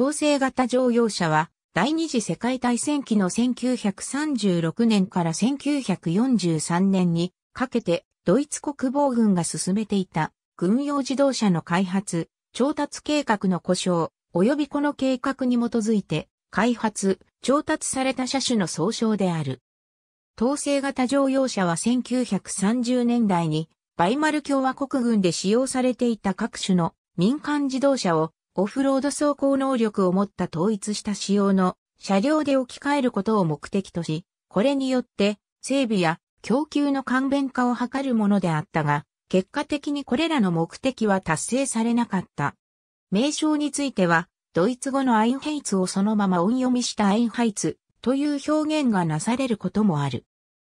統制型乗用車は、第二次世界大戦期の1936年から1943年にかけてドイツ国防軍が進めていた軍用自動車の開発、調達計画の故障、及びこの計画に基づいて開発、調達された車種の総称である。統制型乗用車は1930年代にバイマル共和国軍で使用されていた各種の民間自動車をオフロード走行能力を持った統一した仕様の車両で置き換えることを目的とし、これによって整備や供給の簡便化を図るものであったが、結果的にこれらの目的は達成されなかった。名称については、ドイツ語のアインヘイツをそのまま音読みしたアインハイツという表現がなされることもある。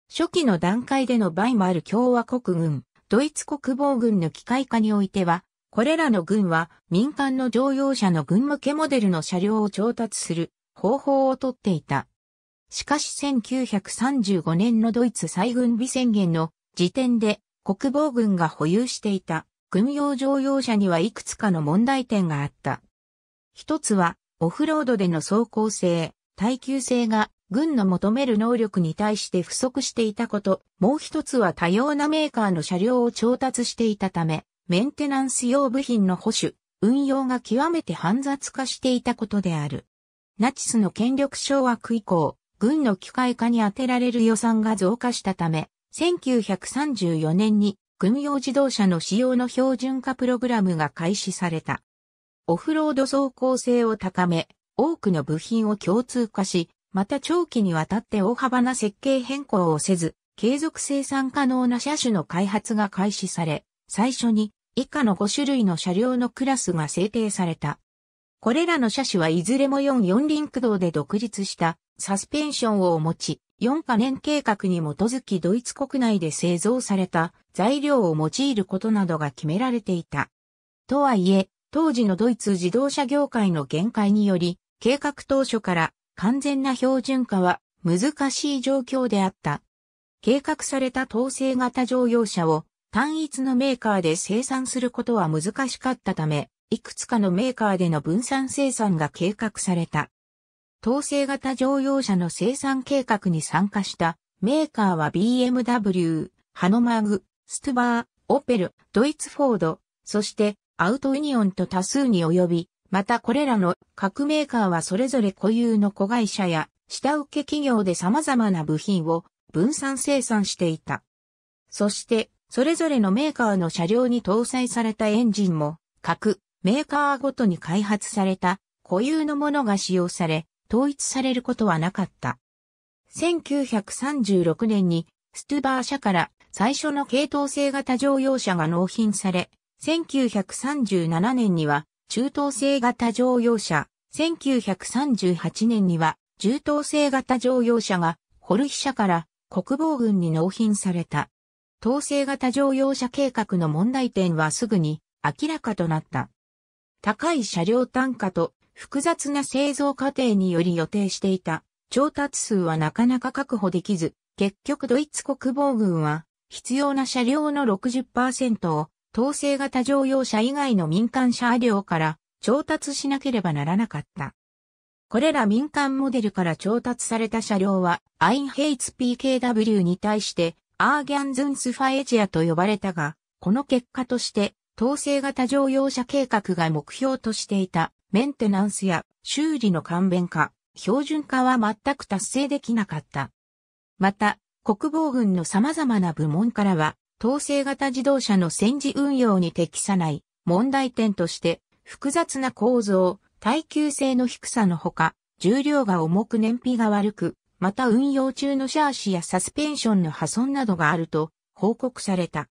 初期の段階でのバイマあル共和国軍、ドイツ国防軍の機械化においては、これらの軍は民間の乗用車の軍向けモデルの車両を調達する方法をとっていた。しかし1935年のドイツ再軍備宣言の時点で国防軍が保有していた軍用乗用車にはいくつかの問題点があった。一つはオフロードでの走行性、耐久性が軍の求める能力に対して不足していたこと、もう一つは多様なメーカーの車両を調達していたため、メンテナンス用部品の保守、運用が極めて煩雑化していたことである。ナチスの権力掌握以降、軍の機械化に充てられる予算が増加したため、1934年に軍用自動車の使用の標準化プログラムが開始された。オフロード走行性を高め、多くの部品を共通化し、また長期にわたって大幅な設計変更をせず、継続生産可能な車種の開発が開始され、最初に以下の5種類の車両のクラスが制定された。これらの車種はいずれも4、4輪駆動で独立したサスペンションを持ち、4カ年計画に基づきドイツ国内で製造された材料を用いることなどが決められていた。とはいえ、当時のドイツ自動車業界の限界により、計画当初から完全な標準化は難しい状況であった。計画された統制型乗用車を単一のメーカーで生産することは難しかったため、いくつかのメーカーでの分散生産が計画された。統制型乗用車の生産計画に参加したメーカーは BMW、ハノマグ、ストゥバー、オペル、ドイツフォード、そしてアウトユニオンと多数に及び、またこれらの各メーカーはそれぞれ固有の子会社や下請け企業で様々な部品を分散生産していた。そしてそれぞれのメーカーの車両に搭載されたエンジンも、各メーカーごとに開発された固有のものが使用され、統一されることはなかった。1936年にストゥバー社から最初の系統性型乗用車が納品され、1937年には中等性型乗用車、1938年には中等性型乗用車がホルヒ社から国防軍に納品された。統制型乗用車計画の問題点はすぐに明らかとなった。高い車両単価と複雑な製造過程により予定していた調達数はなかなか確保できず、結局ドイツ国防軍は必要な車両の60%を統制型乗用車以外の民間車両から調達しなければならなかった。これら民間モデルから調達された車両は、アインヘイツ PKW に対して、アーギャンズンスファエジアと呼ばれたが、この結果として、統制型乗用車計画が目標としていたメンテナンスや修理の簡便化、標準化は全く達成できなかった。また、国防軍の様々な部門からは、統制型自動車の戦時運用に適さない問題点として、複雑な構造、耐久性の低さのほか、重量が重く燃費が悪く、また運用中のシャーシやサスペンションの破損などがあると報告された。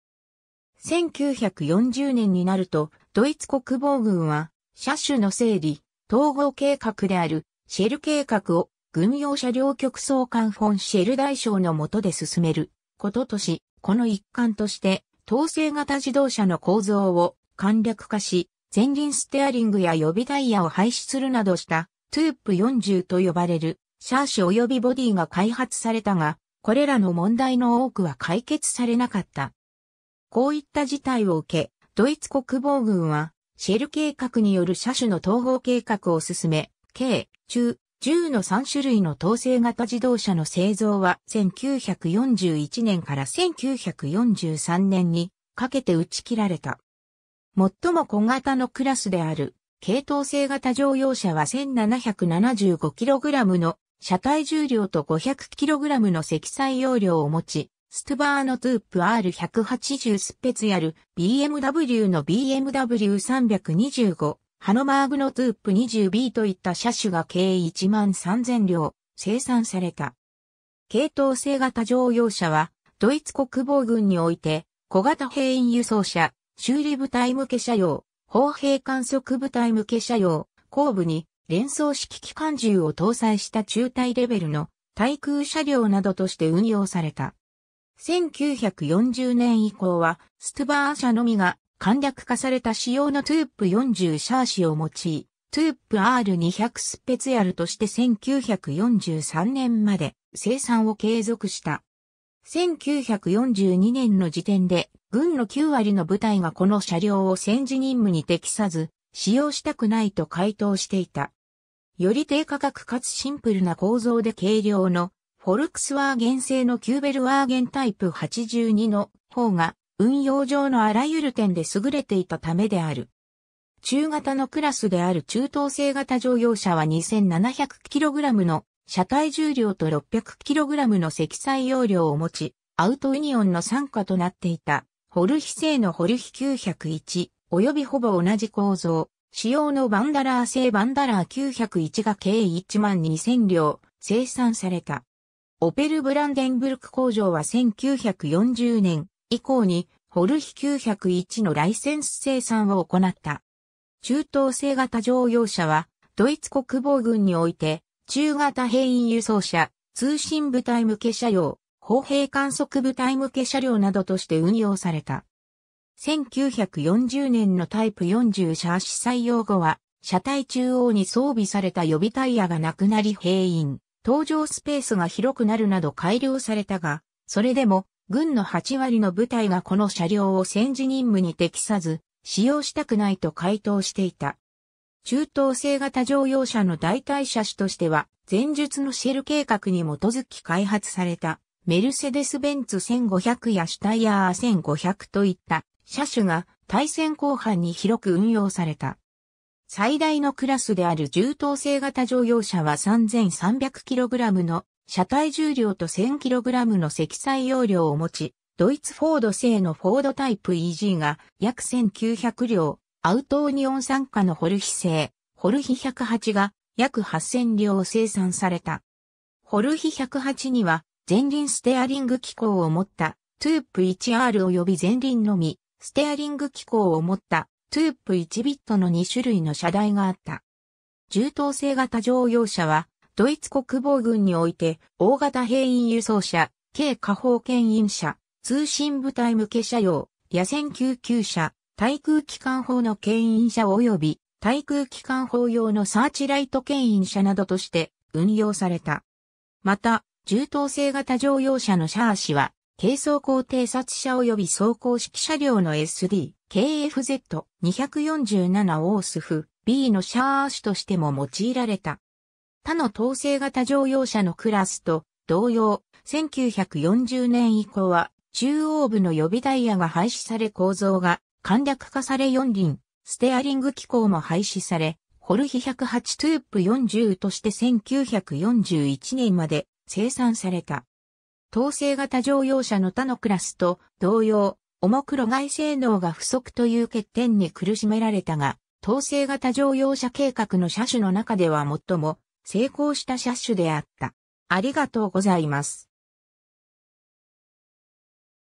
1940年になると、ドイツ国防軍は、車種の整理、統合計画である、シェル計画を、軍用車両局総監フォンシェル大将の下で進める、こととし、この一環として、統制型自動車の構造を簡略化し、前輪ステアリングや予備タイヤを廃止するなどした、トゥープ40と呼ばれるシャーシ及びボディが開発されたが、これらの問題の多くは解決されなかった。こういった事態を受け、ドイツ国防軍は、シェル計画による車種の統合計画を進め、軽、中、10の3種類の統制型自動車の製造は1941年から1943年にかけて打ち切られた。最も小型のクラスである、系統制型乗用車は 1775kg の車体重量と 500kg の積載容量を持ち、ストゥバーノトゥープ R180 スペツヤル BMW の BMW325 ハノマーグのトゥープ 20B といった車種が計1万3000両生産された。系統性型乗用車はドイツ国防軍において小型兵員輸送車、修理部隊向け車用、砲兵観測部隊向け車用、後部に連装式機関銃を搭載した中隊レベルの対空車両などとして運用された。1940年以降は、ストゥバー社のみが簡略化された仕様のトゥープ40シャーシを用い、トゥープ R200 スペツヤルとして1943年まで生産を継続した。1942年の時点で、軍の9割の部隊がこの車両を戦時任務に適さず、使用したくないと回答していた。より低価格かつシンプルな構造で軽量のフォルクスワーゲン製のキューベルワーゲンタイプ82の方が運用上のあらゆる点で優れていたためである。中型のクラスである中等性型乗用車は 2700kg の車体重量と 600kg の積載容量を持ち、アウトユニオンの参加となっていた、ホルヒ製のホルヒ901、及びほぼ同じ構造、使用のバンダラー製バンダラー901が計1万2000両生産された。オペルブランデンブルク工場は1940年以降にホルヒ901のライセンス生産を行った。中東製型乗用車はドイツ国防軍において中型兵員輸送車、通信部隊向け車両、砲兵観測部隊向け車両などとして運用された。1940年のタイプ40車種採用後は、車体中央に装備された予備タイヤがなくなり閉院、搭乗スペースが広くなるなど改良されたが、それでも、軍の8割の部隊がこの車両を戦時任務に適さず、使用したくないと回答していた。中等性型乗用車の代替車種としては、前述のシェル計画に基づき開発された、メルセデス・ベンツ1500やシュタイヤー1500といった車種が対戦後半に広く運用された。最大のクラスである重等性型乗用車は 3300kg の車体重量と 1000kg の積載容量を持ち、ドイツフォード製のフォードタイプ EG が約1900両、アウトオニオン参加のホルヒ製、ホルヒ108が約8000両生産された。ホルヒ108には前輪ステアリング機構を持ったトゥープ 1R 及び前輪のみステアリング機構を持ったトゥープ1ビットの2種類の車台があった。重当性型乗用車は、ドイツ国防軍において、大型兵員輸送車、軽下方牽引車、通信部隊向け車用、野戦救急車、対空機関砲の牽引車及び、対空機関砲用のサーチライト牽引車などとして運用された。また、重当性型乗用車のシャーシは、軽装甲偵察車及び装甲式車両の SD、KFZ247 オースフ B のシャーシとしても用いられた。他の統制型乗用車のクラスと同様、1940年以降は中央部の予備ダイヤが廃止され構造が簡略化され4輪、ステアリング機構も廃止され、ホルヒ108トゥープ40として1941年まで生産された。統制型乗用車の他のクラスと同様、重黒外性能が不足という欠点に苦しめられたが、統制型乗用車計画の車種の中では最も成功した車種であった。ありがとうございます。